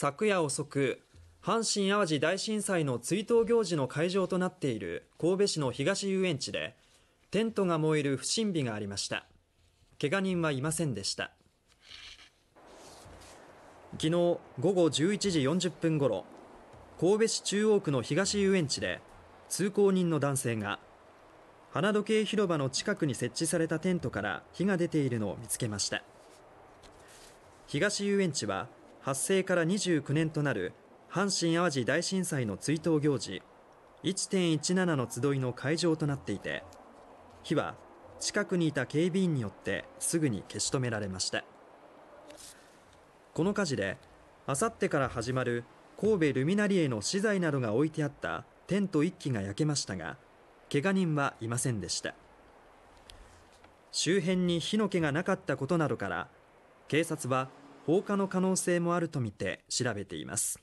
昨夜遅く阪神・淡路大震災の追悼行事の会場となっている神戸市の東遊園地でテントが燃える不審火がありましたけが人はいませんでした昨日午後11時40分ごろ神戸市中央区の東遊園地で通行人の男性が花時計広場の近くに設置されたテントから火が出ているのを見つけました東遊園地は発生から29年となる阪神・淡路大震災の追悼行事1.17の集いの会場となっていて火は近くにいた警備員によってすぐに消し止められましたこの火事であさってから始まる神戸ルミナリエの資材などが置いてあったテント1機が焼けましたがけが人はいませんでした周辺に火の気がなかったことなどから警察は放火の可能性もあるとみて調べています。